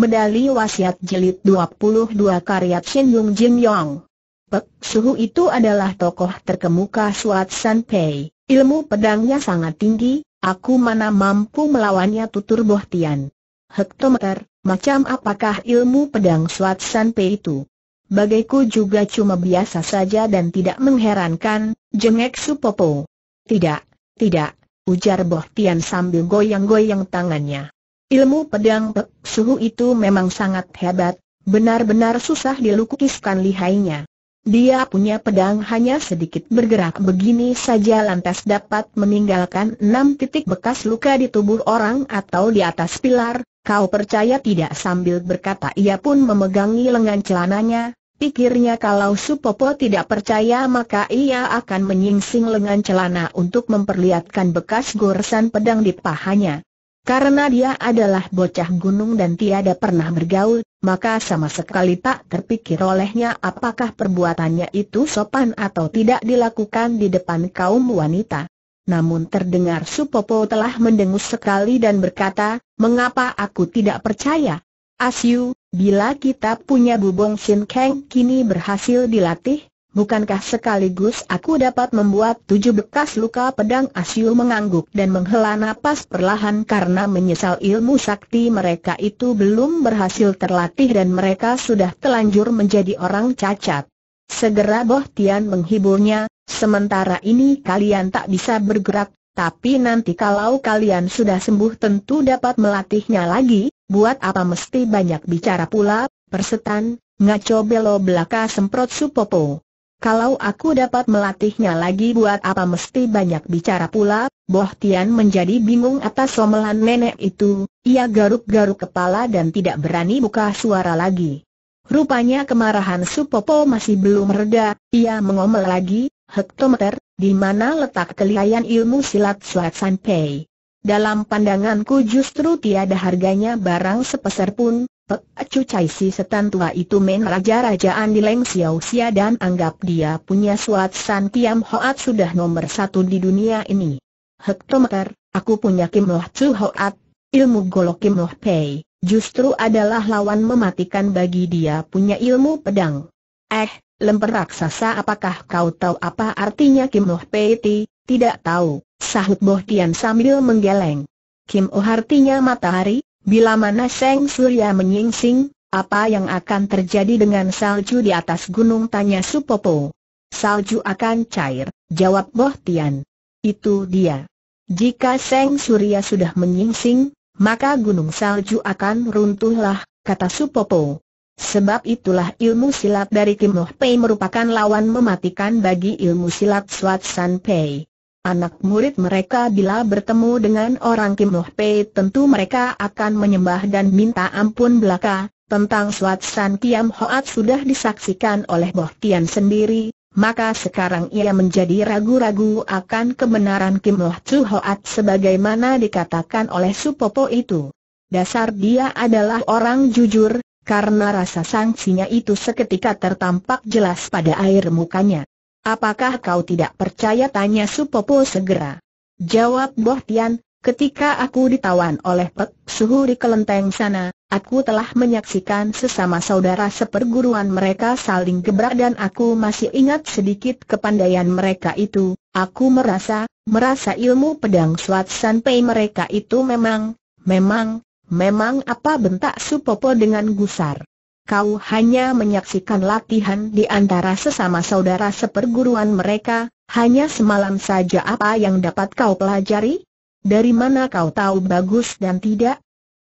Medali Wasiat Jilid 22 Karya Chen Yong Jin Yong Pek Suhu itu adalah tokoh terkemuka Suat San Pei Ilmu pedangnya sangat tinggi, aku mana mampu melawannya tutur Bohtian Hektometer, macam apakah ilmu pedang Suat San Pei itu? Bagaiku juga cuma biasa saja dan tidak mengherankan, jengek Supopo Tidak, tidak, ujar Bohtian sambil goyang-goyang tangannya Ilmu pedang Pek Suhu itu memang sangat hebat, benar-benar susah dilukiskan lihainya. Dia punya pedang hanya sedikit bergerak begini saja lantas dapat meninggalkan enam titik bekas luka di tubuh orang atau di atas pilar, kau percaya tidak sambil berkata ia pun memegangi lengan celananya, pikirnya kalau Supopo tidak percaya maka ia akan menyingsing lengan celana untuk memperlihatkan bekas goresan pedang di pahanya. Karena dia adalah bocah gunung dan tiada pernah bergaul, maka sama sekali tak terpikir olehnya apakah perbuatannya itu sopan atau tidak dilakukan di depan kaum wanita. Namun terdengar Supopo telah mendengus sekali dan berkata, mengapa aku tidak percaya? Asyu, bila kita punya bubong Sin Kang kini berhasil dilatih, bukankah sekaligus aku dapat membuat tujuh bekas luka pedang Asyu mengangguk dan menghela napas perlahan karena menyesal ilmu sakti mereka itu belum berhasil terlatih dan mereka sudah telanjur menjadi orang cacat. Segera Boh Tian menghiburnya, sementara ini kalian tak bisa bergerak, tapi nanti kalau kalian sudah sembuh tentu dapat melatihnya lagi, buat apa mesti banyak bicara pula, persetan, ngaco belo belaka semprot supopo. Kalau aku dapat melatihnya lagi buat apa mesti banyak bicara pula, Boh Tian menjadi bingung atas somelan nenek itu, ia garuk-garuk kepala dan tidak berani buka suara lagi. Rupanya kemarahan Supopo masih belum reda, ia mengomel lagi, hektometer, di mana letak kelihayan ilmu silat Suat Sanpei? Dalam pandanganku justru tiada harganya barang sepeser pun, Pecu Cai si setan tua itu main raja-rajaan di Leng Xiao Xia dan anggap dia punya suat San Tiam Hoat sudah nomor satu di dunia ini. Hektometer, aku punya Kim Loh Chu Hoat, ilmu golok Kim Loh Pei, justru adalah lawan mematikan bagi dia punya ilmu pedang. Eh, lemper raksasa apakah kau tahu apa artinya Kim Loh Pei ti? Tidak tahu, sahut Boh Tian sambil menggeleng. Kim Oh artinya matahari, Bila mana Seng Surya menyingsing, apa yang akan terjadi dengan salju di atas gunung tanya Supopo. Salju akan cair, jawab Boh Tian. Itu dia. Jika Seng Surya sudah menyingsing, maka gunung salju akan runtuhlah, kata Supopo. Sebab itulah ilmu silat dari Kim Noh Pei merupakan lawan mematikan bagi ilmu silat Swat San Pei. Anak murid mereka bila bertemu dengan orang Kim Loh Pei tentu mereka akan menyembah dan minta ampun belaka, tentang San Kiam Hoat sudah disaksikan oleh Boh Tian sendiri, maka sekarang ia menjadi ragu-ragu akan kebenaran Kim Loh Chu Hoat sebagaimana dikatakan oleh Supopo itu. Dasar dia adalah orang jujur, karena rasa sangsinya itu seketika tertampak jelas pada air mukanya. Apakah kau tidak percaya? Tanya Supopo segera. Jawab Boh Tian, ketika aku ditawan oleh Pek Suhu di kelenteng sana, aku telah menyaksikan sesama saudara seperguruan mereka saling gebrak dan aku masih ingat sedikit kepandaian mereka itu. Aku merasa, merasa ilmu pedang suat sampai mereka itu memang, memang, memang apa bentak Supopo dengan gusar kau hanya menyaksikan latihan di antara sesama saudara seperguruan mereka, hanya semalam saja apa yang dapat kau pelajari? Dari mana kau tahu bagus dan tidak?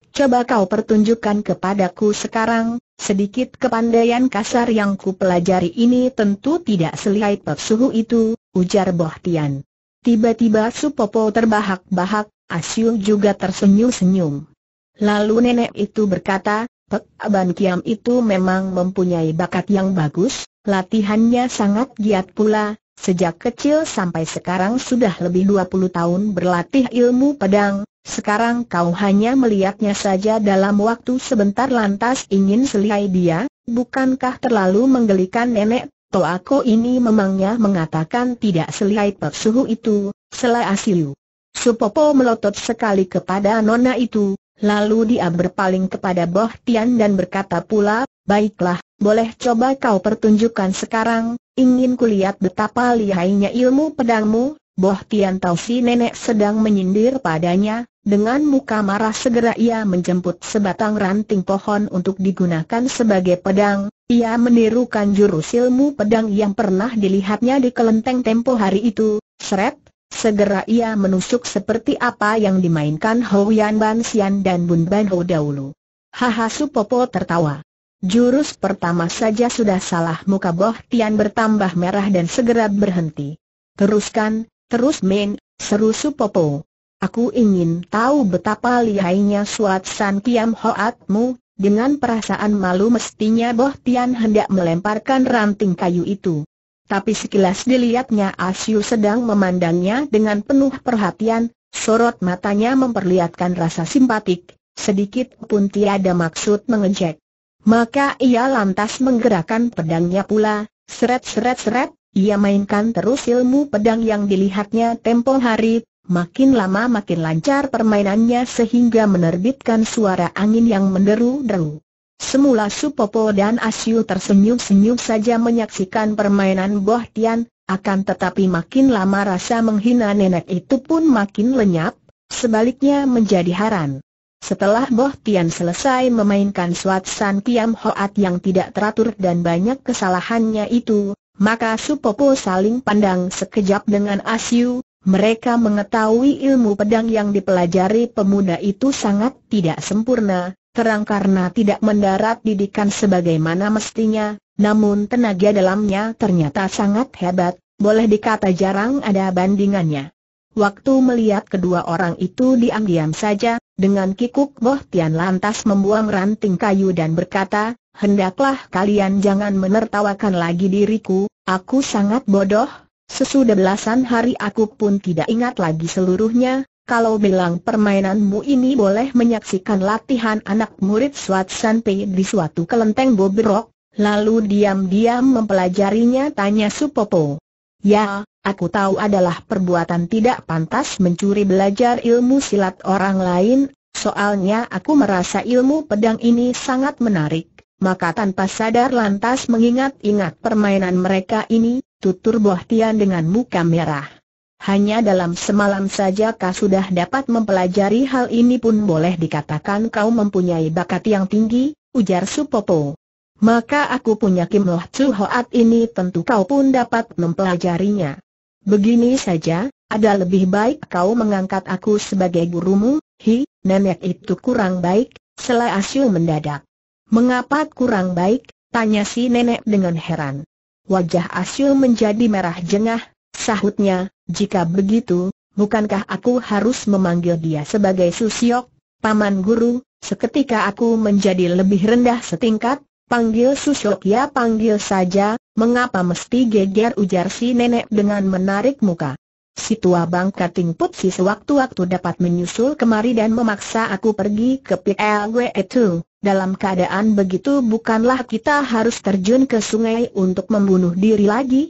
Coba kau pertunjukkan kepadaku sekarang, sedikit kepandaian kasar yang ku pelajari ini tentu tidak selihai pepsuhu itu, ujar Bohtian. Tiba-tiba Supopo terbahak-bahak, Asyul juga tersenyum-senyum. Lalu nenek itu berkata, Pek Aban Kiam itu memang mempunyai bakat yang bagus, latihannya sangat giat pula, sejak kecil sampai sekarang sudah lebih 20 tahun berlatih ilmu pedang, sekarang kau hanya melihatnya saja dalam waktu sebentar lantas ingin selihai dia, bukankah terlalu menggelikan nenek? Toako ini memangnya mengatakan tidak selihai Pek Suhu itu, selai asilu. Supopo melotot sekali kepada nona itu, Lalu dia berpaling kepada Boh Tian dan berkata pula, Baiklah, boleh coba kau pertunjukkan sekarang, ingin kulihat betapa lihainya ilmu pedangmu, Boh Tian tahu si nenek sedang menyindir padanya, dengan muka marah segera ia menjemput sebatang ranting pohon untuk digunakan sebagai pedang, ia menirukan jurus ilmu pedang yang pernah dilihatnya di kelenteng tempo hari itu, seret, Segera ia menusuk seperti apa yang dimainkan Hou Yan Ban Xian dan Bun Ban Ho dahulu. Haha Su Popo tertawa. Jurus pertama saja sudah salah muka Boh Tian bertambah merah dan segera berhenti. Teruskan, terus main, seru Su Popo. Aku ingin tahu betapa lihainya Suat San Kiam Hoatmu, dengan perasaan malu mestinya Boh Tian hendak melemparkan ranting kayu itu tapi sekilas dilihatnya Asyu sedang memandangnya dengan penuh perhatian, sorot matanya memperlihatkan rasa simpatik, sedikit pun tiada maksud mengejek. Maka ia lantas menggerakkan pedangnya pula, seret-seret-seret, ia mainkan terus ilmu pedang yang dilihatnya tempo hari, makin lama makin lancar permainannya sehingga menerbitkan suara angin yang menderu-deru. Semula Supopo dan Asyu tersenyum-senyum saja menyaksikan permainan Boh Tian, akan tetapi makin lama rasa menghina nenek itu pun makin lenyap, sebaliknya menjadi haran. Setelah Boh Tian selesai memainkan suat san kiam hoat yang tidak teratur dan banyak kesalahannya itu, maka Supopo saling pandang sekejap dengan Asyu, mereka mengetahui ilmu pedang yang dipelajari pemuda itu sangat tidak sempurna, terang karena tidak mendarat didikan sebagaimana mestinya, namun tenaga dalamnya ternyata sangat hebat, boleh dikata jarang ada bandingannya. Waktu melihat kedua orang itu diam-diam saja, dengan kikuk Boh Tian lantas membuang ranting kayu dan berkata, Hendaklah kalian jangan menertawakan lagi diriku, aku sangat bodoh, sesudah belasan hari aku pun tidak ingat lagi seluruhnya, kalau bilang permainanmu ini boleh menyaksikan latihan anak murid swad Sanpei di suatu kelenteng bobrok, lalu diam-diam mempelajarinya tanya Supopo. Ya, aku tahu adalah perbuatan tidak pantas mencuri belajar ilmu silat orang lain, soalnya aku merasa ilmu pedang ini sangat menarik. Maka tanpa sadar lantas mengingat-ingat permainan mereka ini, tutur Bohtian dengan muka merah. Hanya dalam semalam saja kau sudah dapat mempelajari hal ini pun boleh dikatakan kau mempunyai bakat yang tinggi, ujar Supopo. Maka aku punya Kim Loh Chu Hoat ini tentu kau pun dapat mempelajarinya. Begini saja, ada lebih baik kau mengangkat aku sebagai gurumu, hi, nenek itu kurang baik, selai Asyu mendadak. Mengapa kurang baik? Tanya si nenek dengan heran. Wajah Asyu menjadi merah jengah, sahutnya, jika begitu, bukankah aku harus memanggil dia sebagai Susiok, Paman Guru? Seketika aku menjadi lebih rendah setingkat, panggil Susiok ya panggil saja, mengapa mesti geger ujar si nenek dengan menarik muka. Si tua bangka si sewaktu-waktu dapat menyusul kemari dan memaksa aku pergi ke PLW itu. Dalam keadaan begitu bukanlah kita harus terjun ke sungai untuk membunuh diri lagi?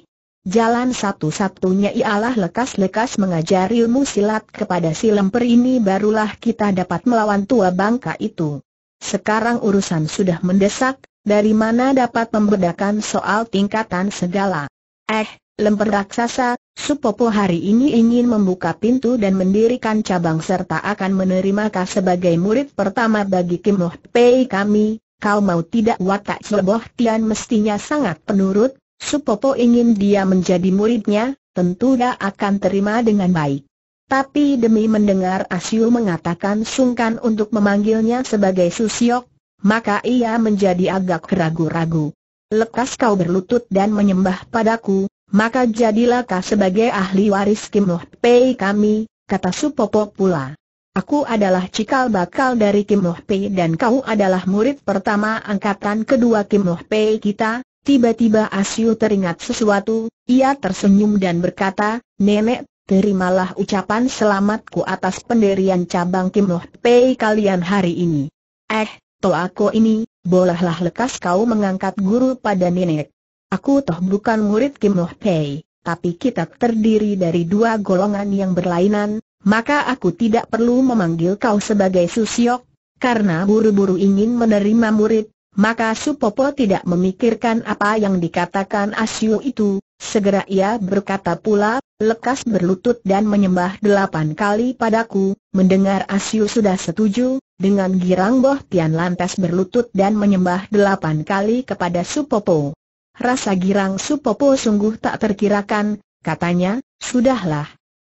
Jalan satu-satunya ialah lekas-lekas mengajar ilmu silat kepada si lemper ini barulah kita dapat melawan tua bangka itu. Sekarang urusan sudah mendesak, dari mana dapat membedakan soal tingkatan segala. Eh, lemper raksasa, Supopo hari ini ingin membuka pintu dan mendirikan cabang serta akan menerima kau sebagai murid pertama bagi Kim Moh Pei kami, kau mau tidak watak Seboh Tian mestinya sangat penurut, Supopo ingin dia menjadi muridnya, tentu dia akan terima dengan baik. Tapi demi mendengar Asyu mengatakan sungkan untuk memanggilnya sebagai Susiok, maka ia menjadi agak ragu-ragu. Lekas kau berlutut dan menyembah padaku, maka jadilah kau sebagai ahli waris Kim Loh Pei kami, kata Supopo pula. Aku adalah cikal bakal dari Kim Loh Pei dan kau adalah murid pertama angkatan kedua Kim Loh Pei kita, Tiba-tiba Asyu teringat sesuatu, ia tersenyum dan berkata, Nenek, terimalah ucapan selamatku atas penderian cabang Kim Loh Pei kalian hari ini. Eh, toh aku ini, bolehlah lekas kau mengangkat guru pada nenek. Aku toh bukan murid Kim Loh Pei, tapi kita terdiri dari dua golongan yang berlainan, maka aku tidak perlu memanggil kau sebagai Susiok, karena buru-buru ingin menerima murid, maka Supopo tidak memikirkan apa yang dikatakan Asyu itu, segera ia berkata pula, lekas berlutut dan menyembah delapan kali padaku, mendengar Asyu sudah setuju, dengan girang Boh Tian lantas berlutut dan menyembah delapan kali kepada Supopo. Rasa girang Supopo sungguh tak terkirakan, katanya, sudahlah.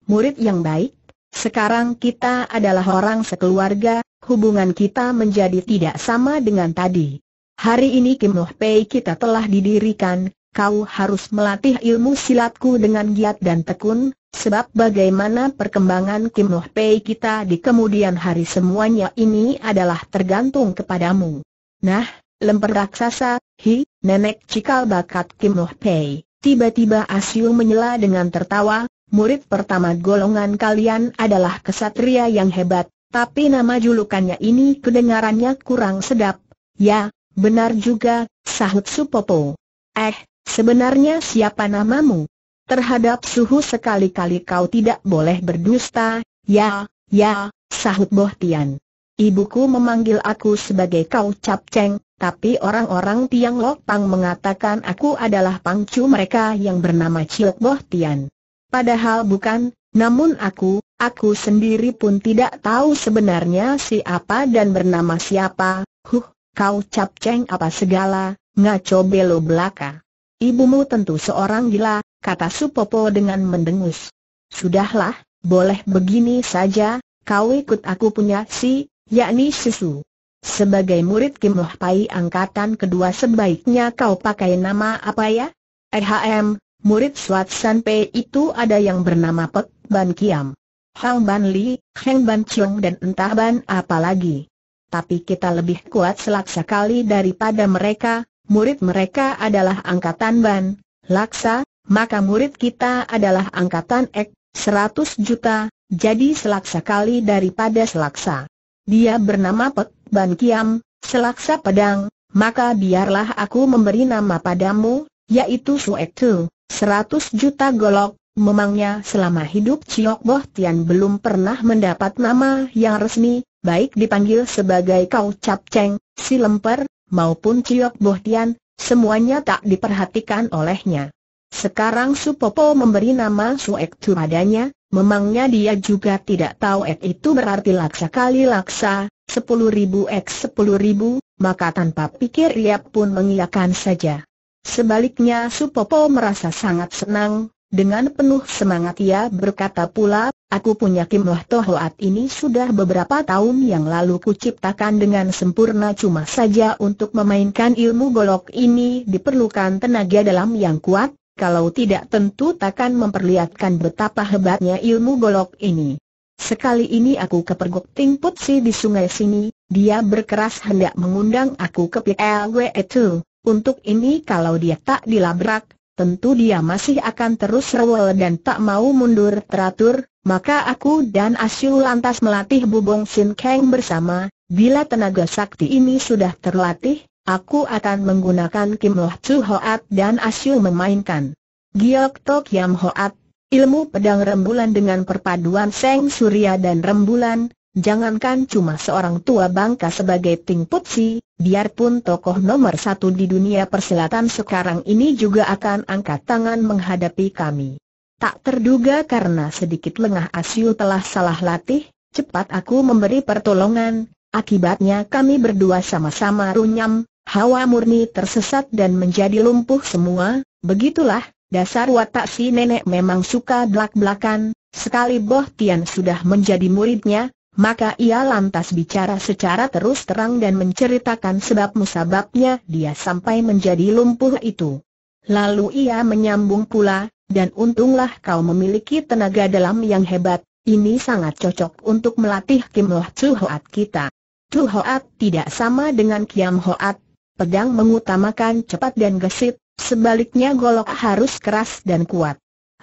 Murid yang baik, sekarang kita adalah orang sekeluarga, hubungan kita menjadi tidak sama dengan tadi. Hari ini Kim Loh Pei kita telah didirikan, kau harus melatih ilmu silatku dengan giat dan tekun, sebab bagaimana perkembangan Kim Loh Pei kita di kemudian hari semuanya ini adalah tergantung kepadamu. Nah, lemper raksasa, hi, nenek cikal bakat Kim Loh Pei. Tiba-tiba Asyu menyela dengan tertawa, murid pertama golongan kalian adalah kesatria yang hebat, tapi nama julukannya ini kedengarannya kurang sedap. Ya, Benar juga, sahut Supopo. Eh, sebenarnya siapa namamu? Terhadap suhu sekali-kali kau tidak boleh berdusta, ya, ya, sahut Bohtian. Ibuku memanggil aku sebagai kau capceng, tapi orang-orang Tiang Lokpang mengatakan aku adalah pangcu mereka yang bernama Cilok Bohtian. Padahal bukan, namun aku, aku sendiri pun tidak tahu sebenarnya siapa dan bernama siapa, huh, Kau capceng apa segala, ngaco belo belaka. Ibumu tentu seorang gila, kata Supopo dengan mendengus. Sudahlah, boleh begini saja, kau ikut aku punya si, yakni susu. Sebagai murid Kim Loh Pai angkatan kedua sebaiknya kau pakai nama apa ya? EHM, murid Swat San Pei itu ada yang bernama Pek Ban Kiam. Hang Ban Li, Heng Ban Chong dan entah Ban apa lagi tapi kita lebih kuat selaksa kali daripada mereka, murid mereka adalah angkatan Ban, Laksa, maka murid kita adalah angkatan Ek, 100 juta, jadi selaksa kali daripada selaksa. Dia bernama Pek Ban Kiam, selaksa pedang, maka biarlah aku memberi nama padamu, yaitu Suek Tu, 100 juta golok, Memangnya selama hidup Chiok Boh Tian belum pernah mendapat nama yang resmi, baik dipanggil sebagai Kau Cap Cheng, Si Lemper, maupun Ciok Boh Tian, semuanya tak diperhatikan olehnya. Sekarang Supopo memberi nama Suek Tu padanya, memangnya dia juga tidak tahu Ek itu berarti laksa kali laksa, sepuluh ribu Ek sepuluh ribu, maka tanpa pikir ia pun mengiyakan saja. Sebaliknya Supopo merasa sangat senang, dengan penuh semangat ia berkata pula, aku punya Kim Toh Tohoat ini sudah beberapa tahun yang lalu kuciptakan dengan sempurna cuma saja untuk memainkan ilmu golok ini diperlukan tenaga dalam yang kuat, kalau tidak tentu takkan memperlihatkan betapa hebatnya ilmu golok ini. Sekali ini aku kepergok Ting Putsi di sungai sini, dia berkeras hendak mengundang aku ke PLW itu, e untuk ini kalau dia tak dilabrak, tentu dia masih akan terus rewel dan tak mau mundur teratur, maka aku dan Asyu lantas melatih bubong Sin Kang bersama, bila tenaga sakti ini sudah terlatih, aku akan menggunakan Kim Loh Chu Hoat dan Asyu memainkan. Giok Tok Yam Hoat, ilmu pedang rembulan dengan perpaduan Seng Surya dan rembulan, Jangankan cuma seorang tua bangka sebagai Ting Putsi, biarpun tokoh nomor satu di dunia persilatan sekarang ini juga akan angkat tangan menghadapi kami. Tak terduga karena sedikit lengah Asyu telah salah latih, cepat aku memberi pertolongan, akibatnya kami berdua sama-sama runyam, hawa murni tersesat dan menjadi lumpuh semua, begitulah, dasar watak si nenek memang suka belak-belakan, sekali Boh Tian sudah menjadi muridnya, maka ia lantas bicara secara terus terang dan menceritakan sebab musababnya dia sampai menjadi lumpuh itu. Lalu ia menyambung pula, dan untunglah kau memiliki tenaga dalam yang hebat, ini sangat cocok untuk melatih Kim Loh Chu Hoat kita. Chu Hoat tidak sama dengan Kiam Hoat, pedang mengutamakan cepat dan gesit, sebaliknya golok harus keras dan kuat.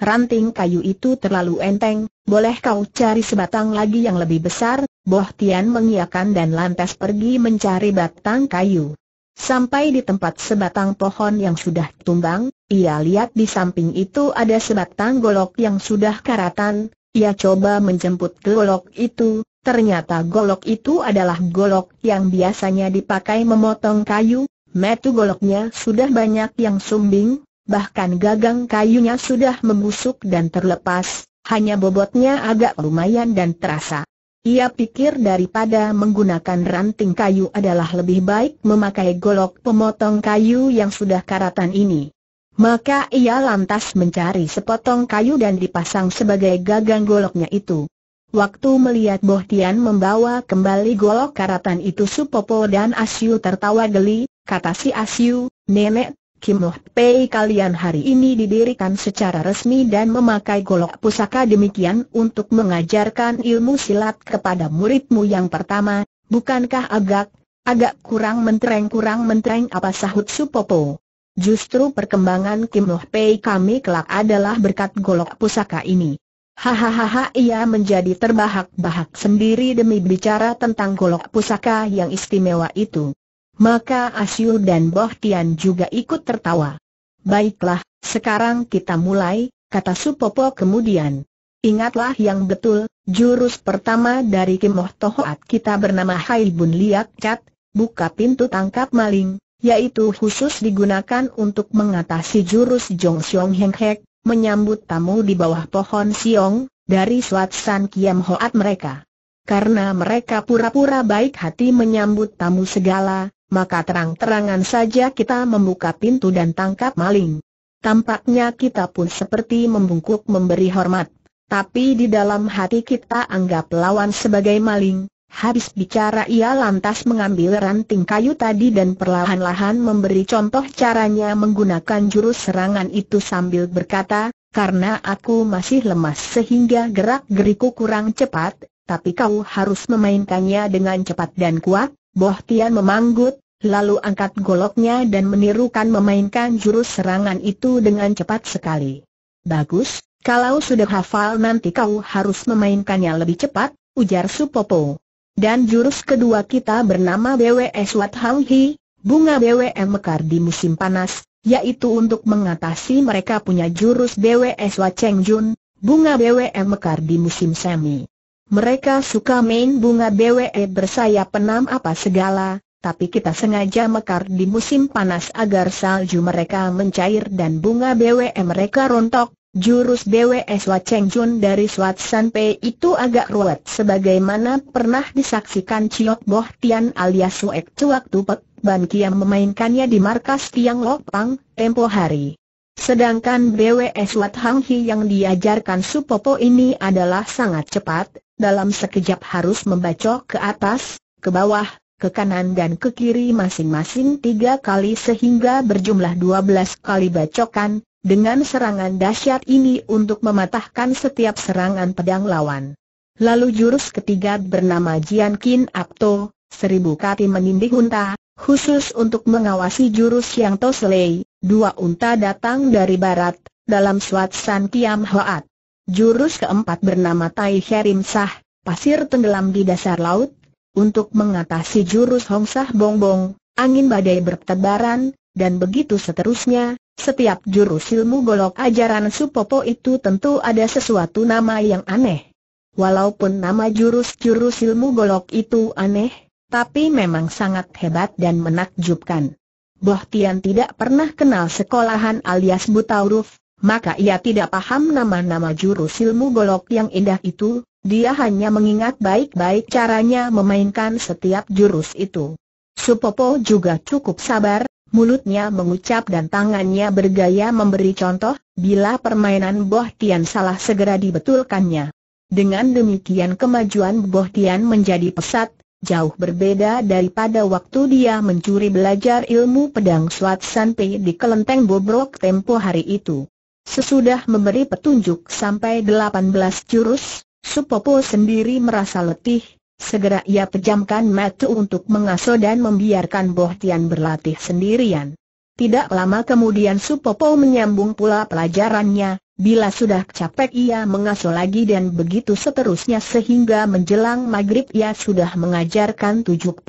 Ranting kayu itu terlalu enteng, boleh kau cari sebatang lagi yang lebih besar, Boh Tian mengiakan dan lantas pergi mencari batang kayu. Sampai di tempat sebatang pohon yang sudah tumbang, ia lihat di samping itu ada sebatang golok yang sudah karatan, ia coba menjemput golok itu, ternyata golok itu adalah golok yang biasanya dipakai memotong kayu, metu goloknya sudah banyak yang sumbing, bahkan gagang kayunya sudah membusuk dan terlepas, hanya bobotnya agak lumayan dan terasa. Ia pikir daripada menggunakan ranting kayu adalah lebih baik memakai golok pemotong kayu yang sudah karatan ini. Maka ia lantas mencari sepotong kayu dan dipasang sebagai gagang goloknya itu. Waktu melihat Bohtian membawa kembali golok karatan itu Supopo dan Asyu tertawa geli, kata si Asyu, Nenek, Kim Oh Pei kalian hari ini didirikan secara resmi dan memakai golok pusaka demikian untuk mengajarkan ilmu silat kepada muridmu yang pertama, bukankah agak, agak kurang mentereng kurang mentereng apa sahut Supopo? Justru perkembangan Kim Oh Pei kami kelak adalah berkat golok pusaka ini. Hahaha ia menjadi terbahak-bahak sendiri demi bicara tentang golok pusaka yang istimewa itu. Maka Asyur dan Bohtian juga ikut tertawa. Baiklah, sekarang kita mulai, kata Supopo kemudian. Ingatlah yang betul, jurus pertama dari Kimoh Tohoat kita bernama Hai Bun Liak Cat, buka pintu tangkap maling, yaitu khusus digunakan untuk mengatasi jurus Jong Siong Heng Hek, menyambut tamu di bawah pohon siong, dari San Kiam Hoat mereka. Karena mereka pura-pura baik hati menyambut tamu segala, maka terang-terangan saja kita membuka pintu dan tangkap maling. Tampaknya kita pun seperti membungkuk memberi hormat, tapi di dalam hati kita anggap lawan sebagai maling. Habis bicara ia lantas mengambil ranting kayu tadi dan perlahan-lahan memberi contoh caranya menggunakan jurus serangan itu sambil berkata, karena aku masih lemas sehingga gerak-geriku kurang cepat, tapi kau harus memainkannya dengan cepat dan kuat, Boh Tian memanggut, lalu angkat goloknya dan menirukan memainkan jurus serangan itu dengan cepat sekali. Bagus, kalau sudah hafal nanti kau harus memainkannya lebih cepat, ujar Supopo. Dan jurus kedua kita bernama BWS Wat Hang Hi, bunga BWM Mekar di musim panas, yaitu untuk mengatasi mereka punya jurus BWS Wat Cheng Jun, bunga BWM Mekar di musim semi. Mereka suka main bunga BWE bersayap penam apa segala, tapi kita sengaja mekar di musim panas agar salju mereka mencair dan bunga BWE mereka rontok. Jurus BWE Swat Cheng Jun dari Swat San Pei itu agak ruwet sebagaimana pernah disaksikan ciok Boh Tian alias Suek Cuak Tupek Ban Kiam memainkannya di markas Tiang Lopang, tempo hari. Sedangkan BWS Wat e Hang Hi yang diajarkan Supopo ini adalah sangat cepat, dalam sekejap harus membacok ke atas, ke bawah, ke kanan dan ke kiri masing-masing tiga kali sehingga berjumlah dua belas kali bacokan, dengan serangan dahsyat ini untuk mematahkan setiap serangan pedang lawan. Lalu jurus ketiga bernama Jian Kin Apto, seribu kati menindih unta, khusus untuk mengawasi jurus yang toselai, dua unta datang dari barat, dalam suat San Kiam Hoat. Jurus keempat bernama Tai Herim Sah, pasir tenggelam di dasar laut. Untuk mengatasi jurus Hong Sah Bongbong, angin badai bertebaran, dan begitu seterusnya, setiap jurus ilmu golok ajaran Supopo itu tentu ada sesuatu nama yang aneh. Walaupun nama jurus-jurus ilmu golok itu aneh, tapi memang sangat hebat dan menakjubkan. Bohtian tidak pernah kenal sekolahan alias buta huruf, maka ia tidak paham nama-nama jurus ilmu golok yang indah itu, dia hanya mengingat baik-baik caranya memainkan setiap jurus itu. Supopo juga cukup sabar, mulutnya mengucap dan tangannya bergaya memberi contoh, bila permainan Boh Tian salah segera dibetulkannya. Dengan demikian kemajuan Boh Tian menjadi pesat, jauh berbeda daripada waktu dia mencuri belajar ilmu pedang San Pei di kelenteng bobrok tempo hari itu. Sesudah memberi petunjuk sampai 18 jurus, Supopo sendiri merasa letih, segera ia pejamkan mata untuk mengasuh dan membiarkan Bohtian berlatih sendirian. Tidak lama kemudian Supopo menyambung pula pelajarannya, bila sudah capek ia mengasuh lagi dan begitu seterusnya sehingga menjelang maghrib ia sudah mengajarkan 72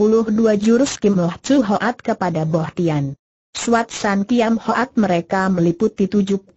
jurus Kim Loh Chu Hoat kepada Bohtian. Suat San Kiam Hoat mereka meliputi 72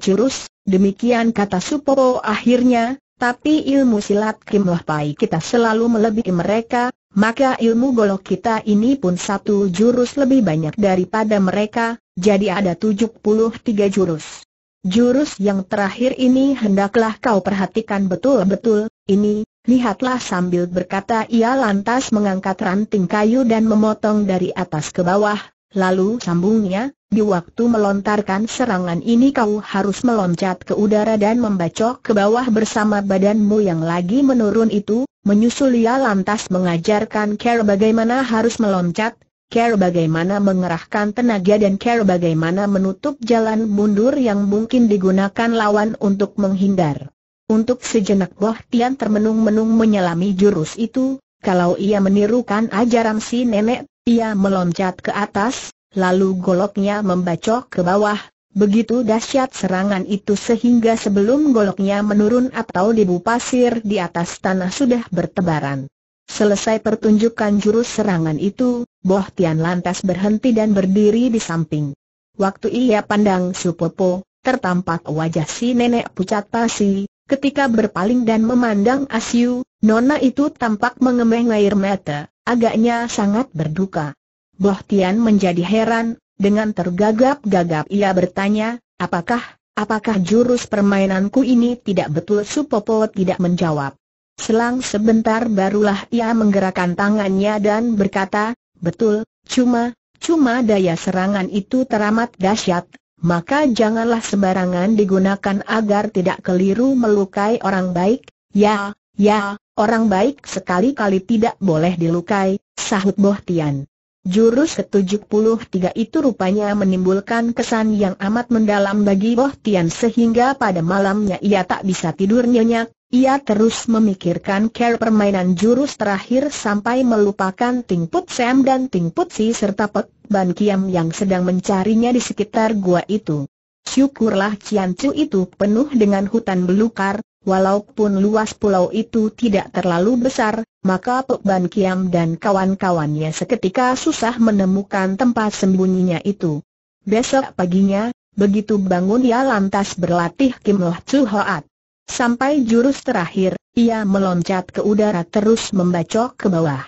jurus, demikian kata Supo akhirnya, tapi ilmu silat Kim Loh Pai kita selalu melebihi mereka, maka ilmu golok kita ini pun satu jurus lebih banyak daripada mereka, jadi ada 73 jurus. Jurus yang terakhir ini hendaklah kau perhatikan betul-betul, ini, lihatlah sambil berkata ia lantas mengangkat ranting kayu dan memotong dari atas ke bawah, Lalu sambungnya, di waktu melontarkan serangan ini kau harus meloncat ke udara dan membacok ke bawah bersama badanmu yang lagi menurun itu, menyusul ia lantas mengajarkan Care bagaimana harus meloncat, Care bagaimana mengerahkan tenaga dan Care bagaimana menutup jalan mundur yang mungkin digunakan lawan untuk menghindar. Untuk sejenak Boh Tian termenung-menung menyelami jurus itu, kalau ia menirukan ajaran si nenek ia meloncat ke atas, lalu goloknya membacok ke bawah, begitu dahsyat serangan itu sehingga sebelum goloknya menurun atau debu pasir di atas tanah sudah bertebaran. Selesai pertunjukan jurus serangan itu, Boh Tian lantas berhenti dan berdiri di samping. Waktu ia pandang Supopo, tertampak wajah si nenek pucat pasi, ketika berpaling dan memandang Asyu, nona itu tampak mengemeng air mata. Agaknya sangat berduka. Boh Tian menjadi heran, dengan tergagap-gagap ia bertanya, apakah, apakah jurus permainanku ini tidak betul Supopo tidak menjawab. Selang sebentar barulah ia menggerakkan tangannya dan berkata, betul, cuma, cuma daya serangan itu teramat dahsyat, maka janganlah sembarangan digunakan agar tidak keliru melukai orang baik, ya, Ya, orang baik sekali-kali tidak boleh dilukai, sahut Boh Tian. Jurus ke-73 itu rupanya menimbulkan kesan yang amat mendalam bagi Boh Tian sehingga pada malamnya ia tak bisa tidur nyenyak, ia terus memikirkan care permainan jurus terakhir sampai melupakan Ting Put Sam dan Ting Put Si serta Pek Ban Kiam yang sedang mencarinya di sekitar gua itu. Syukurlah Cian Chu itu penuh dengan hutan belukar, Walaupun luas pulau itu tidak terlalu besar, maka Pek Ban Kiam dan kawan-kawannya seketika susah menemukan tempat sembunyinya itu. Besok paginya, begitu bangun ia lantas berlatih Kim Loh Chu Hoat. Sampai jurus terakhir, ia meloncat ke udara terus membacok ke bawah.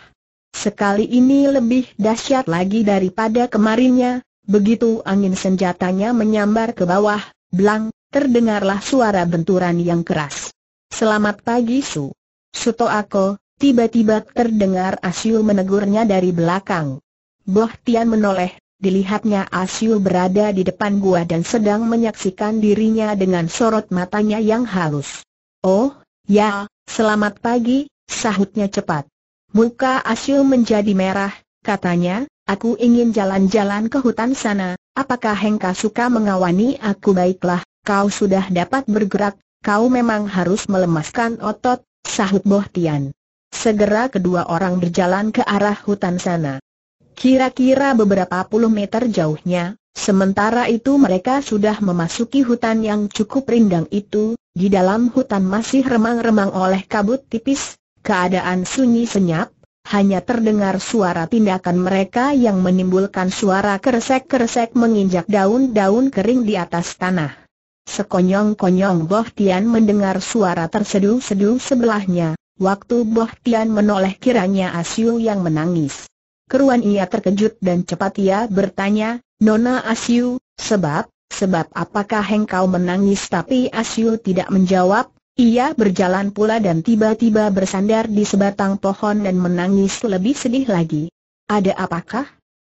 Sekali ini lebih dahsyat lagi daripada kemarinnya, begitu angin senjatanya menyambar ke bawah, blang, terdengarlah suara benturan yang keras. Selamat pagi Su. Suto aku, tiba-tiba terdengar Asyu menegurnya dari belakang. Boh Tian menoleh, dilihatnya Asyu berada di depan gua dan sedang menyaksikan dirinya dengan sorot matanya yang halus. Oh, ya, selamat pagi, sahutnya cepat. Muka Asyu menjadi merah, katanya, Aku ingin jalan-jalan ke hutan sana, apakah Hengka suka mengawani aku baiklah, kau sudah dapat bergerak, Kau memang harus melemaskan otot, sahut Boh Tian. Segera kedua orang berjalan ke arah hutan sana. Kira-kira beberapa puluh meter jauhnya, sementara itu mereka sudah memasuki hutan yang cukup rindang itu, di dalam hutan masih remang-remang oleh kabut tipis, keadaan sunyi senyap, hanya terdengar suara tindakan mereka yang menimbulkan suara keresek-keresek menginjak daun-daun kering di atas tanah. Sekonyong-konyong Boh Tian mendengar suara tersedu-sedu sebelahnya, waktu Boh Tian menoleh kiranya Asyu yang menangis. Keruan ia terkejut dan cepat ia bertanya, Nona Asyu, sebab, sebab apakah engkau menangis tapi Asyu tidak menjawab, ia berjalan pula dan tiba-tiba bersandar di sebatang pohon dan menangis lebih sedih lagi. Ada apakah?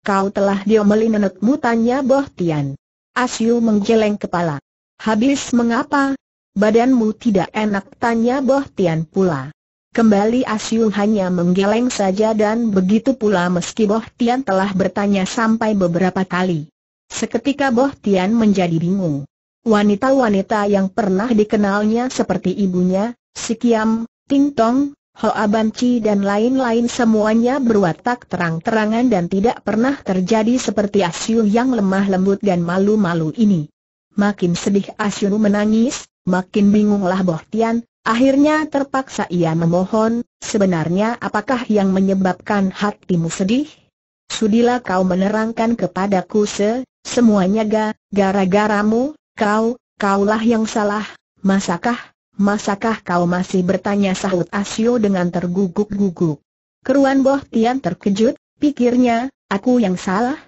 Kau telah diomeli nenekmu tanya Boh Tian. Asyu menggeleng kepala. Habis mengapa? Badanmu tidak enak tanya Boh Tian pula. Kembali Asyung hanya menggeleng saja dan begitu pula meski Boh Tian telah bertanya sampai beberapa kali. Seketika Boh Tian menjadi bingung. Wanita-wanita yang pernah dikenalnya seperti ibunya, Sikiam, Ting Tong, Hoa Banci dan lain-lain semuanya berwatak terang-terangan dan tidak pernah terjadi seperti Asyu yang lemah lembut dan malu-malu ini. Makin sedih Asyur menangis, makin bingunglah Tian, akhirnya terpaksa ia memohon, sebenarnya apakah yang menyebabkan hatimu sedih? Sudilah kau menerangkan kepadaku se, semuanya ga, gara-garamu, kau, kaulah yang salah, masakah, masakah kau masih bertanya sahut Asyo dengan terguguk-guguk. Keruan Boh Tian terkejut, pikirnya, aku yang salah?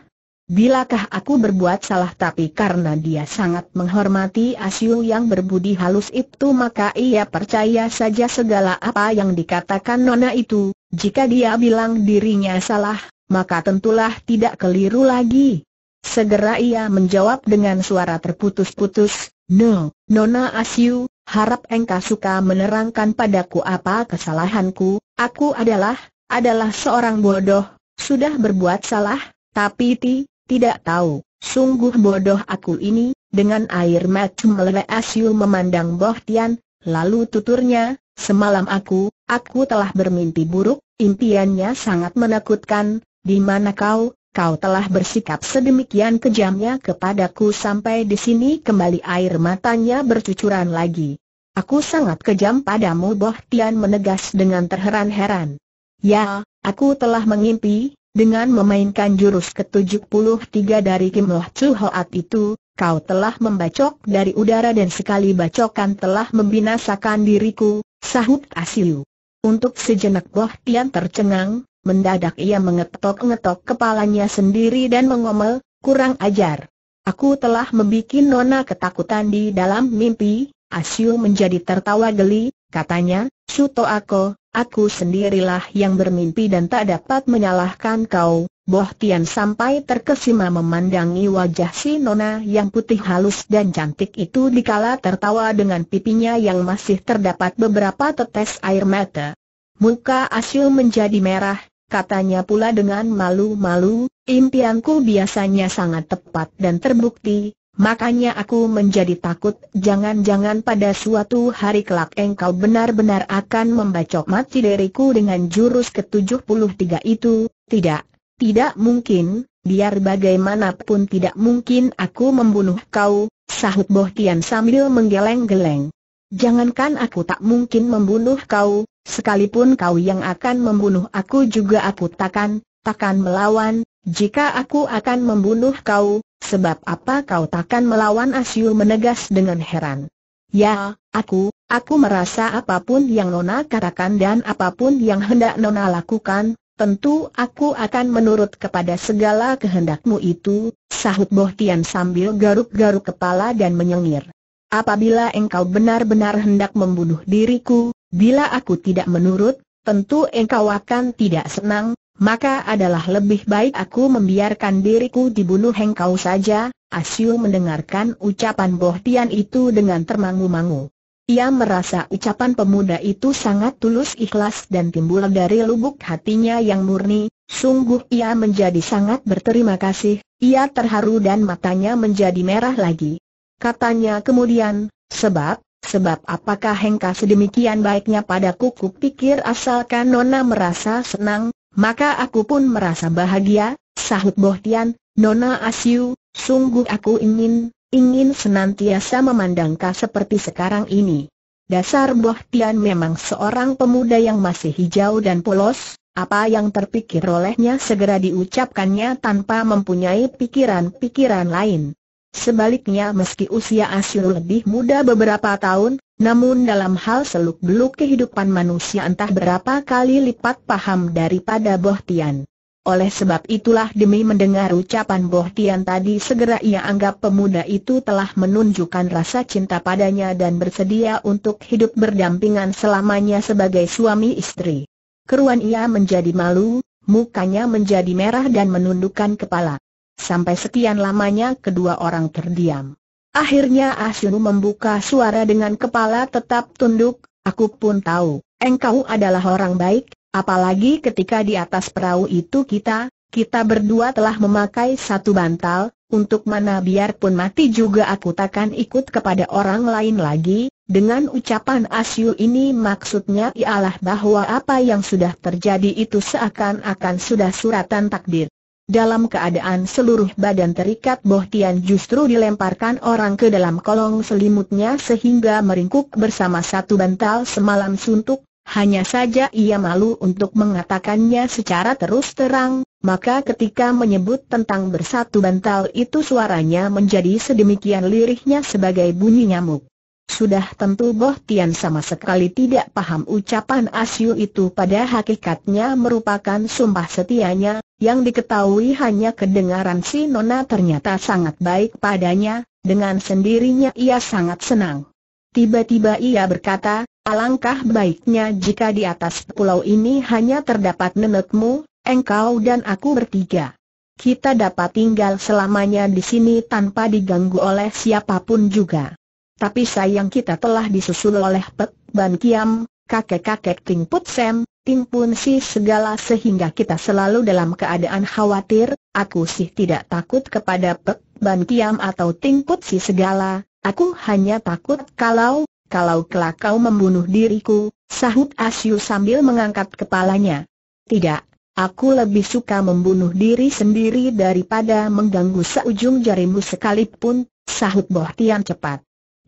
Bilakah aku berbuat salah tapi karena dia sangat menghormati Asyu yang berbudi halus itu maka ia percaya saja segala apa yang dikatakan Nona itu, jika dia bilang dirinya salah, maka tentulah tidak keliru lagi. Segera ia menjawab dengan suara terputus-putus, No, Nona Asyu, harap engkau suka menerangkan padaku apa kesalahanku, aku adalah, adalah seorang bodoh, sudah berbuat salah, tapi ti, tidak tahu, sungguh bodoh aku ini, dengan air mata meleleh asyul memandang Boh Tian, lalu tuturnya, semalam aku, aku telah bermimpi buruk, impiannya sangat menakutkan, di mana kau, kau telah bersikap sedemikian kejamnya kepadaku sampai di sini kembali air matanya bercucuran lagi. Aku sangat kejam padamu Boh Tian menegas dengan terheran-heran. Ya, aku telah mengimpi, dengan memainkan jurus ke-73 dari Kim Loh Chu Hoat itu, kau telah membacok dari udara dan sekali bacokan telah membinasakan diriku, sahut Asiu. Untuk sejenak Boh Tian tercengang, mendadak ia mengetok-ngetok kepalanya sendiri dan mengomel, kurang ajar. Aku telah membuat Nona ketakutan di dalam mimpi, Asiu menjadi tertawa geli, katanya, Suto Ako, aku sendirilah yang bermimpi dan tak dapat menyalahkan kau. Boh Tian sampai terkesima memandangi wajah si Nona yang putih halus dan cantik itu dikala tertawa dengan pipinya yang masih terdapat beberapa tetes air mata. Muka Asil menjadi merah, katanya pula dengan malu-malu, impianku biasanya sangat tepat dan terbukti, Makanya aku menjadi takut, jangan-jangan pada suatu hari kelak engkau benar-benar akan membacok mati diriku dengan jurus ke-73 itu, tidak, tidak mungkin, biar bagaimanapun tidak mungkin aku membunuh kau, sahut Tian sambil menggeleng-geleng. Jangankan aku tak mungkin membunuh kau, sekalipun kau yang akan membunuh aku juga aku takkan, takkan melawan, jika aku akan membunuh kau, Sebab apa kau takkan melawan Asyu menegas dengan heran. Ya, aku, aku merasa apapun yang Nona katakan dan apapun yang hendak Nona lakukan, tentu aku akan menurut kepada segala kehendakmu itu, sahut Boh Tian sambil garuk-garuk kepala dan menyengir. Apabila engkau benar-benar hendak membunuh diriku, bila aku tidak menurut, tentu engkau akan tidak senang, maka adalah lebih baik aku membiarkan diriku dibunuh hengkau saja. Asyu mendengarkan ucapan Boh Tian itu dengan termangu-mangu. Ia merasa ucapan pemuda itu sangat tulus ikhlas dan timbul dari lubuk hatinya yang murni, sungguh ia menjadi sangat berterima kasih, ia terharu dan matanya menjadi merah lagi. Katanya kemudian, sebab, sebab apakah Hengka sedemikian baiknya padaku kupikir asalkan Nona merasa senang, maka aku pun merasa bahagia, sahut Bohtian, Nona Asiu, sungguh aku ingin, ingin senantiasa memandang kau seperti sekarang ini. Dasar Bohtian memang seorang pemuda yang masih hijau dan polos, apa yang terpikir olehnya segera diucapkannya tanpa mempunyai pikiran-pikiran lain. Sebaliknya meski usia Asiu lebih muda beberapa tahun, namun dalam hal seluk-beluk kehidupan manusia entah berapa kali lipat paham daripada Boh Tian. Oleh sebab itulah demi mendengar ucapan Boh Tian tadi segera ia anggap pemuda itu telah menunjukkan rasa cinta padanya dan bersedia untuk hidup berdampingan selamanya sebagai suami istri. Keruan ia menjadi malu, mukanya menjadi merah dan menundukkan kepala. Sampai sekian lamanya kedua orang terdiam. Akhirnya Asyun membuka suara dengan kepala tetap tunduk, aku pun tahu, engkau adalah orang baik, apalagi ketika di atas perahu itu kita, kita berdua telah memakai satu bantal, untuk mana biarpun mati juga aku takkan ikut kepada orang lain lagi, dengan ucapan Asyu ini maksudnya ialah bahwa apa yang sudah terjadi itu seakan-akan sudah suratan takdir. Dalam keadaan seluruh badan terikat Boh Tian justru dilemparkan orang ke dalam kolong selimutnya sehingga meringkuk bersama satu bantal semalam suntuk, hanya saja ia malu untuk mengatakannya secara terus terang, maka ketika menyebut tentang bersatu bantal itu suaranya menjadi sedemikian lirihnya sebagai bunyi nyamuk. Sudah tentu Boh Tian sama sekali tidak paham ucapan Asyu itu pada hakikatnya merupakan sumpah setianya, yang diketahui hanya kedengaran si Nona ternyata sangat baik padanya, dengan sendirinya ia sangat senang. Tiba-tiba ia berkata, alangkah baiknya jika di atas pulau ini hanya terdapat nenekmu, engkau dan aku bertiga. Kita dapat tinggal selamanya di sini tanpa diganggu oleh siapapun juga. Tapi sayang kita telah disusul oleh Pek Ban Kiam, kakek-kakek Ting Put Sam, Ting Pun Si segala sehingga kita selalu dalam keadaan khawatir, aku sih tidak takut kepada Pek Ban Kiam atau Ting Put Si segala, aku hanya takut kalau, kalau kelak kau membunuh diriku, sahut Asyu sambil mengangkat kepalanya. Tidak, Aku lebih suka membunuh diri sendiri daripada mengganggu seujung jarimu sekalipun, sahut Boh Tian cepat.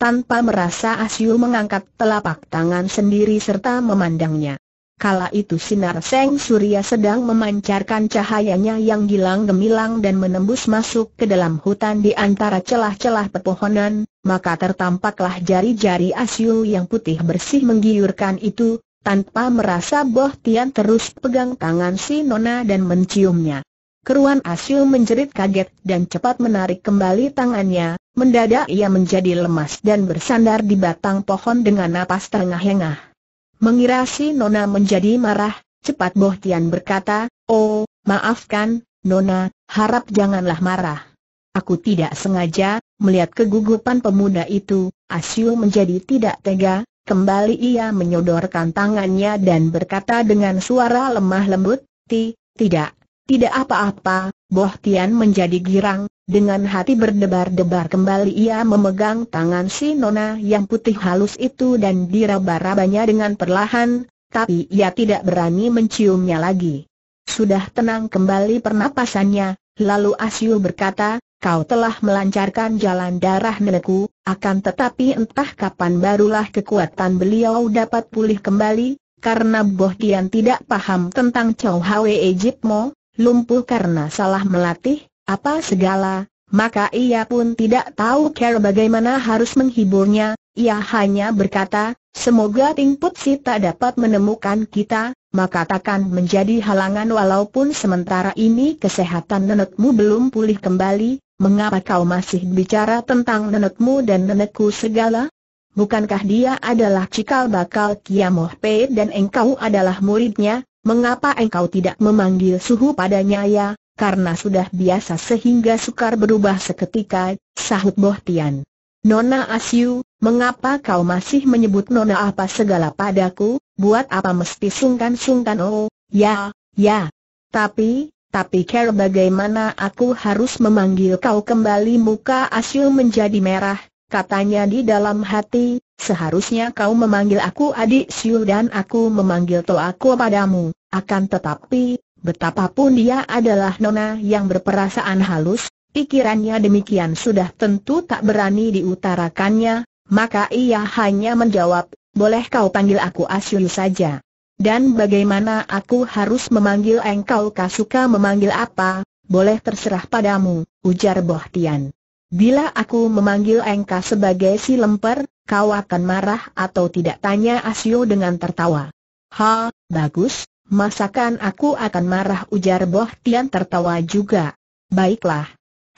Tanpa merasa Asyu mengangkat telapak tangan sendiri serta memandangnya. Kala itu sinar Seng Surya sedang memancarkan cahayanya yang gilang gemilang dan menembus masuk ke dalam hutan di antara celah-celah pepohonan, maka tertampaklah jari-jari Asyu yang putih bersih menggiurkan itu, tanpa merasa Boh Tian terus pegang tangan si Nona dan menciumnya. Keruan Asil menjerit kaget dan cepat menarik kembali tangannya, mendadak ia menjadi lemas dan bersandar di batang pohon dengan napas tengah-tengah. Mengira si Nona menjadi marah, cepat Bohtian berkata, Oh, maafkan, Nona, harap janganlah marah. Aku tidak sengaja, melihat kegugupan pemuda itu, Asil menjadi tidak tega, kembali ia menyodorkan tangannya dan berkata dengan suara lemah lembut, Ti, tidak. Tidak apa-apa, Boh Tian menjadi girang, dengan hati berdebar-debar kembali ia memegang tangan si nona yang putih halus itu dan diraba-rabanya dengan perlahan, tapi ia tidak berani menciumnya lagi. Sudah tenang kembali pernapasannya, lalu Asyu berkata, kau telah melancarkan jalan darah nenekku, akan tetapi entah kapan barulah kekuatan beliau dapat pulih kembali, karena Boh Tian tidak paham tentang Chow Hwe Mo lumpuh karena salah melatih, apa segala, maka ia pun tidak tahu cara bagaimana harus menghiburnya, ia hanya berkata, semoga Ting Put tak dapat menemukan kita, maka takkan menjadi halangan walaupun sementara ini kesehatan nenekmu belum pulih kembali, mengapa kau masih bicara tentang nenekmu dan nenekku segala? Bukankah dia adalah cikal bakal Kiamoh Pei dan engkau adalah muridnya, Mengapa engkau tidak memanggil suhu padanya ya, karena sudah biasa sehingga sukar berubah seketika, sahut Tian. Nona Asyu, mengapa kau masih menyebut Nona apa segala padaku, buat apa mesti sungkan-sungkan oh, ya, ya. Tapi, tapi care bagaimana aku harus memanggil kau kembali muka Asyu menjadi merah, katanya di dalam hati, Seharusnya kau memanggil aku adik Siu dan aku memanggil to aku padamu, akan tetapi, betapapun dia adalah nona yang berperasaan halus, pikirannya demikian sudah tentu tak berani diutarakannya, maka ia hanya menjawab, boleh kau panggil aku Asyul saja. Dan bagaimana aku harus memanggil engkau kau suka memanggil apa, boleh terserah padamu, ujar Bohtian. Bila aku memanggil engkau sebagai si lemper, kau akan marah atau tidak tanya Asio dengan tertawa. Ha, bagus, masakan aku akan marah ujar Boh Tian tertawa juga. Baiklah.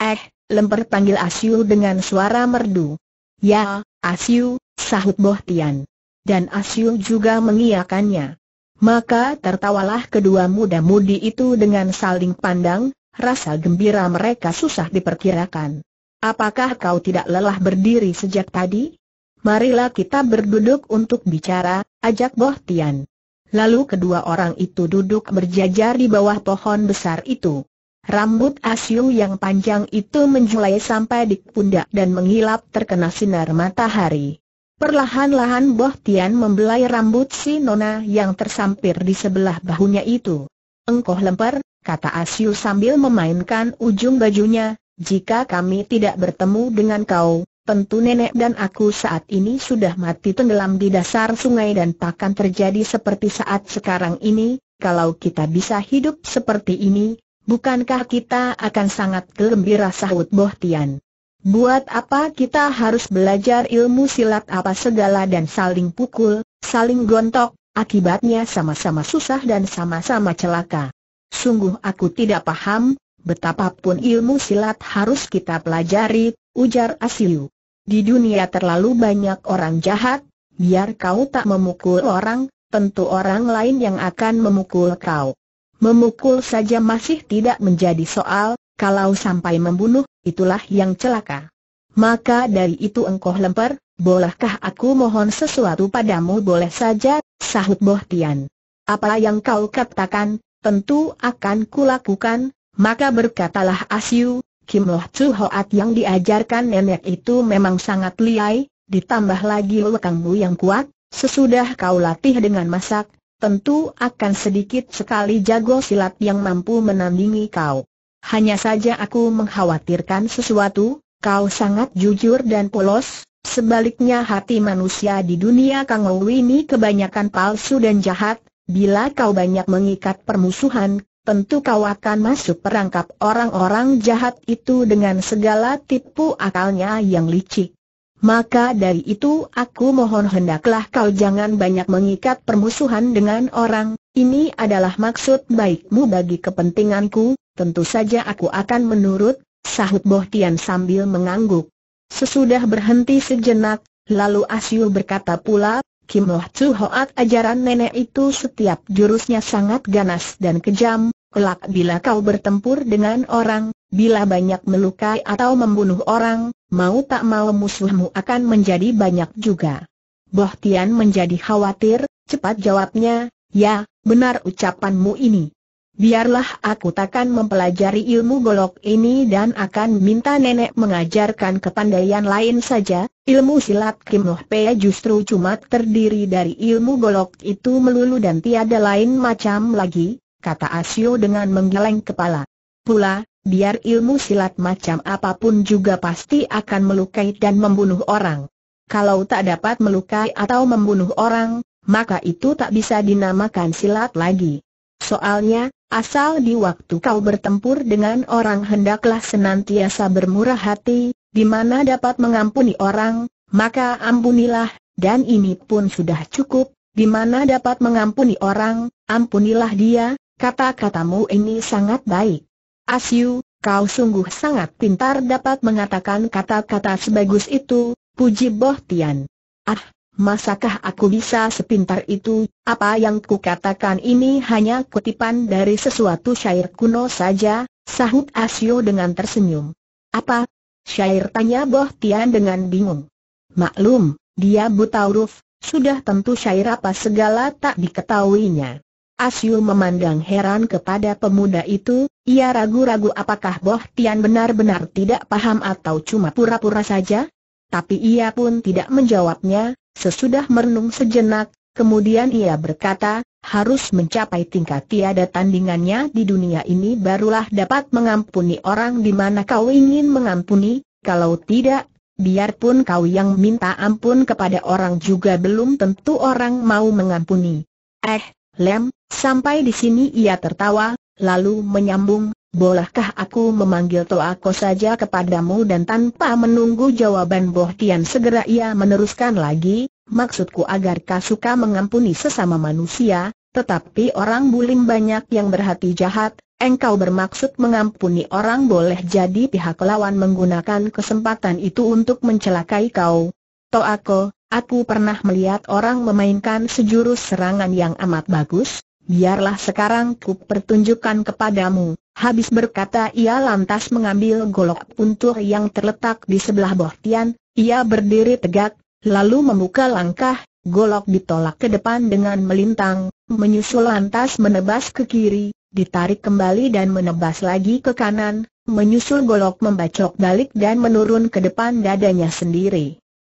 Eh, lemper panggil Asio dengan suara merdu. Ya, Asio, sahut Boh Tian. Dan Asio juga mengiakannya. Maka tertawalah kedua muda-mudi itu dengan saling pandang, rasa gembira mereka susah diperkirakan. Apakah kau tidak lelah berdiri sejak tadi? marilah kita berduduk untuk bicara, ajak Boh Tian. Lalu kedua orang itu duduk berjajar di bawah pohon besar itu. Rambut Asyung yang panjang itu menjulai sampai di pundak dan mengilap terkena sinar matahari. Perlahan-lahan Boh Tian membelai rambut si Nona yang tersampir di sebelah bahunya itu. Engkoh lempar, kata Asyu sambil memainkan ujung bajunya, jika kami tidak bertemu dengan kau, Tentu nenek dan aku saat ini sudah mati tenggelam di dasar sungai dan takkan terjadi seperti saat sekarang ini, kalau kita bisa hidup seperti ini, bukankah kita akan sangat gembira sahut Bohtian. Buat apa kita harus belajar ilmu silat apa segala dan saling pukul, saling gontok, akibatnya sama-sama susah dan sama-sama celaka. Sungguh aku tidak paham, betapapun ilmu silat harus kita pelajari, ujar Asiu. Di dunia terlalu banyak orang jahat, biar kau tak memukul orang, tentu orang lain yang akan memukul kau. Memukul saja masih tidak menjadi soal, kalau sampai membunuh, itulah yang celaka. Maka dari itu engkau lempar, bolehkah aku mohon sesuatu padamu boleh saja, sahut Bohtian. Apa yang kau katakan, tentu akan kulakukan, maka berkatalah Asyu, Kim Loh Chu Hoat yang diajarkan nenek itu memang sangat liai, ditambah lagi lekangmu yang kuat, sesudah kau latih dengan masak, tentu akan sedikit sekali jago silat yang mampu menandingi kau. Hanya saja aku mengkhawatirkan sesuatu, kau sangat jujur dan polos, sebaliknya hati manusia di dunia Kang Ou ini kebanyakan palsu dan jahat, Bila kau banyak mengikat permusuhan, tentu kau akan masuk perangkap orang-orang jahat itu dengan segala tipu akalnya yang licik. Maka dari itu aku mohon hendaklah kau jangan banyak mengikat permusuhan dengan orang, ini adalah maksud baikmu bagi kepentinganku, tentu saja aku akan menurut, sahut Boh Tian sambil mengangguk. Sesudah berhenti sejenak, lalu Asyu berkata pula, Loh Chu Hoat ajaran nenek itu setiap jurusnya sangat ganas dan kejam, kelak bila kau bertempur dengan orang, bila banyak melukai atau membunuh orang, mau tak mau musuhmu akan menjadi banyak juga. Boh Tian menjadi khawatir, cepat jawabnya, ya, benar ucapanmu ini. Biarlah aku takkan mempelajari ilmu golok ini dan akan minta nenek mengajarkan kepandaian lain saja. Ilmu silat Kim Loh Pea justru cuma terdiri dari ilmu golok itu melulu dan tiada lain macam lagi, kata Asio dengan menggeleng kepala. Pula, biar ilmu silat macam apapun juga pasti akan melukai dan membunuh orang. Kalau tak dapat melukai atau membunuh orang, maka itu tak bisa dinamakan silat lagi. Soalnya, asal di waktu kau bertempur dengan orang hendaklah senantiasa bermurah hati, di mana dapat mengampuni orang, maka ampunilah, dan ini pun sudah cukup, di mana dapat mengampuni orang, ampunilah dia, kata-katamu ini sangat baik. Asyu, kau sungguh sangat pintar dapat mengatakan kata-kata sebagus itu, puji Boh Tian. Ah, Masakah aku bisa sepintar itu? Apa yang ku katakan ini hanya kutipan dari sesuatu syair kuno saja, sahut Asio dengan tersenyum. Apa? Syair tanya Boh Tian dengan bingung. Maklum, dia buta huruf, sudah tentu syair apa segala tak diketahuinya. Asyu memandang heran kepada pemuda itu, ia ragu-ragu apakah Boh Tian benar-benar tidak paham atau cuma pura-pura saja? Tapi ia pun tidak menjawabnya, Sesudah merenung sejenak, kemudian ia berkata, harus mencapai tingkat tiada tandingannya di dunia ini barulah dapat mengampuni orang di mana kau ingin mengampuni, kalau tidak, biarpun kau yang minta ampun kepada orang juga belum tentu orang mau mengampuni. Eh, Lem, sampai di sini ia tertawa, lalu menyambung, bolehkah aku memanggil Toako saja kepadamu dan tanpa menunggu jawaban Boh Tian segera ia meneruskan lagi, maksudku agar Kasuka mengampuni sesama manusia, tetapi orang bulim banyak yang berhati jahat, engkau bermaksud mengampuni orang boleh jadi pihak lawan menggunakan kesempatan itu untuk mencelakai kau. Toako, Aku pernah melihat orang memainkan sejurus serangan yang amat bagus, biarlah sekarang ku pertunjukkan kepadamu. Habis berkata ia lantas mengambil golok puntur yang terletak di sebelah Bohtian, ia berdiri tegak, lalu membuka langkah, golok ditolak ke depan dengan melintang, menyusul lantas menebas ke kiri, ditarik kembali dan menebas lagi ke kanan, menyusul golok membacok balik dan menurun ke depan dadanya sendiri.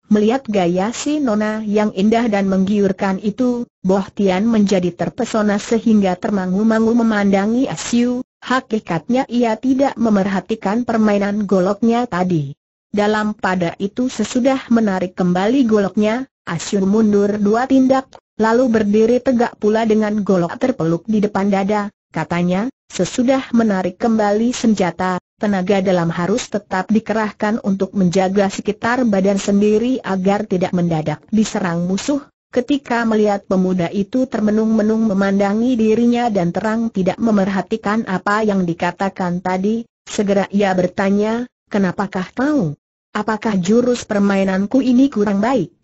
Melihat gaya si Nona yang indah dan menggiurkan itu, Boh menjadi terpesona sehingga termangu-mangu memandangi asyu Hakikatnya ia tidak memerhatikan permainan goloknya tadi. Dalam pada itu sesudah menarik kembali goloknya, Asyur mundur dua tindak, lalu berdiri tegak pula dengan golok terpeluk di depan dada, katanya, sesudah menarik kembali senjata, tenaga dalam harus tetap dikerahkan untuk menjaga sekitar badan sendiri agar tidak mendadak diserang musuh, Ketika melihat pemuda itu termenung-menung memandangi dirinya dan terang tidak memerhatikan apa yang dikatakan tadi, segera ia bertanya, kenapakah kau? Apakah jurus permainanku ini kurang baik?